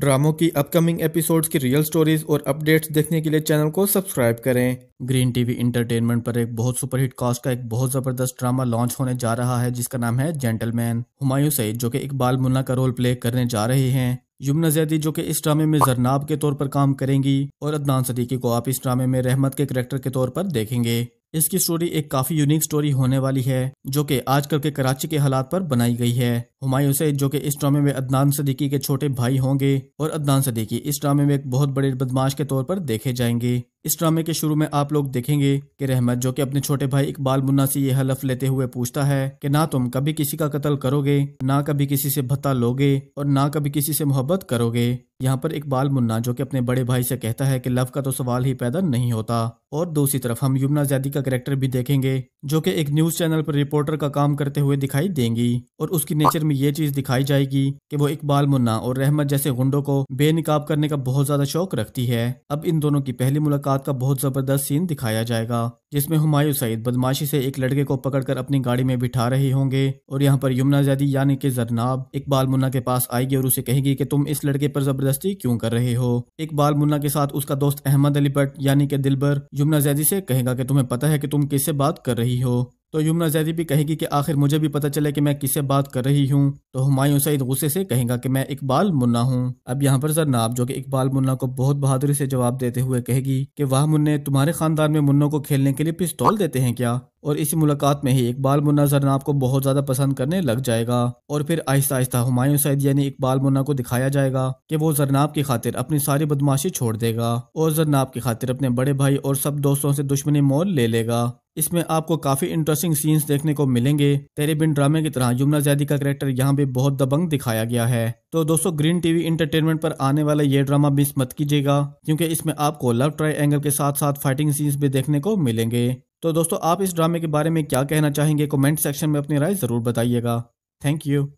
ड्रामों की upcoming episodes की real stories और अपडेट्स देखने के लिए चैनल को सब्सक्राइब करें ग्रीन टीवी इंटरटेनमेंट पर एक बहुत सुपरहिट कास्ट का एक बहुत जबरदस्त ड्रामा लॉन्च होने जा रहा है जिसका नाम है जेंटलमैन हुमायूं सईद जो कि इकबाल मुन्ना का रोल प्ले करने जा रहे हैं यमुना जैदी जो कि इस ड्रामे में जरनाब के तौर पर काम करेंगी और अदनान सदीकी को आप इस ड्रामे में रहमत के करेक्टर के तौर पर देखेंगे इसकी स्टोरी एक काफी यूनिक स्टोरी होने वाली है जो कि आजकल के कराची के हालात पर बनाई गई है हुमायूं सईद जो कि इस ड्रामे में अदनान सदीकी के छोटे भाई होंगे और अदनान सदीकी इस ड्रामे में एक बहुत बड़े बदमाश के तौर पर देखे जाएंगे इस ड्रामे के शुरू में आप लोग देखेंगे कि रहमत जो कि अपने छोटे भाई इकबाल मुन्ना से ये हलफ लेते हुए पूछता है कि ना तुम कभी किसी का कत्ल करोगे ना कभी किसी से भत्ता लोगे और ना कभी किसी से मोहब्बत करोगे यहाँ पर इकबाल मुन्ना जो कि अपने बड़े भाई से कहता है कि लव का तो सवाल ही पैदा नहीं होता और दूसरी तरफ हम युमना जैदी का करेक्टर भी देखेंगे जो कि एक न्यूज चैनल पर रिपोर्टर का काम करते हुए दिखाई देंगी और उसकी नेचर में ये चीज दिखाई जाएगी कि वो इकबाल मुन्ना और रहमत जैसे गुंडों को बेनकाब करने का बहुत ज्यादा शौक रखती है अब इन दोनों की पहली मुलाकात मुलाकात का बहुत ज़बरदस्त सीन दिखाया जाएगा जिसमें हुमायूं सईद बदमाशी से एक लड़के को पकड़कर अपनी गाड़ी में बिठा रहे होंगे और यहाँ पर यमुना जैदी यानी कि जरनाब इकबाल मुन्ना के पास आएगी और उसे कहेगी कि तुम इस लड़के पर जबरदस्ती क्यों कर रहे हो इकबाल मुन्ना के साथ उसका दोस्त अहमद अली भट्ट यानी कि दिलबर यमुना जैदी से कहेगा कि तुम्हें पता है कि तुम किससे बात कर रही हो तो यमुना जैदी भी कहेगी कि आखिर मुझे भी पता चले कि मैं किससे बात कर रही हूँ तो हमायूं सईद गुस्से से कहेगा कि मैं इकबाल मुन्ना हूँ अब यहाँ पर जरनाब जो कि इकबाल मुन्ना को बहुत बहादुरी से जवाब देते हुए कहेगी कि वाह मुन्ने तुम्हारे खानदान में मुन्नों को खेलने के लिए पिस्तौल देते हैं क्या और इसी मुलाकात में ही इकबाल मुन्ना जरनाब को बहुत ज्यादा पसंद करने लग जाएगा और फिर आहिस्ता आहिस्ता हमायूं सैद यानी इकबाल मुन्ना को दिखाया जाएगा कि वो जरनाब की खातिर अपनी सारी बदमाशी छोड़ देगा और जरनाब की खातिर अपने बड़े भाई और सब दोस्तों से दुश्मनी मोल ले लेगा इसमें आपको काफ़ी इंटरेस्टिंग सीन्स देखने को मिलेंगे तेरे बिन ड्रामे की तरह यमुना जैदी का करेक्टर यहाँ भी बहुत दबंग दिखाया गया है तो दोस्तों ग्रीन टीवी इंटरटेनमेंट पर आने वाला ये ड्रामा मिस मत कीजिएगा क्योंकि इसमें आपको लव ट्राई एंगल के साथ साथ फाइटिंग सीन्स भी देखने को मिलेंगे तो दोस्तों आप इस ड्रामे के बारे में क्या कहना चाहेंगे कॉमेंट सेक्शन में अपनी राय ज़रूर बताइएगा थैंक यू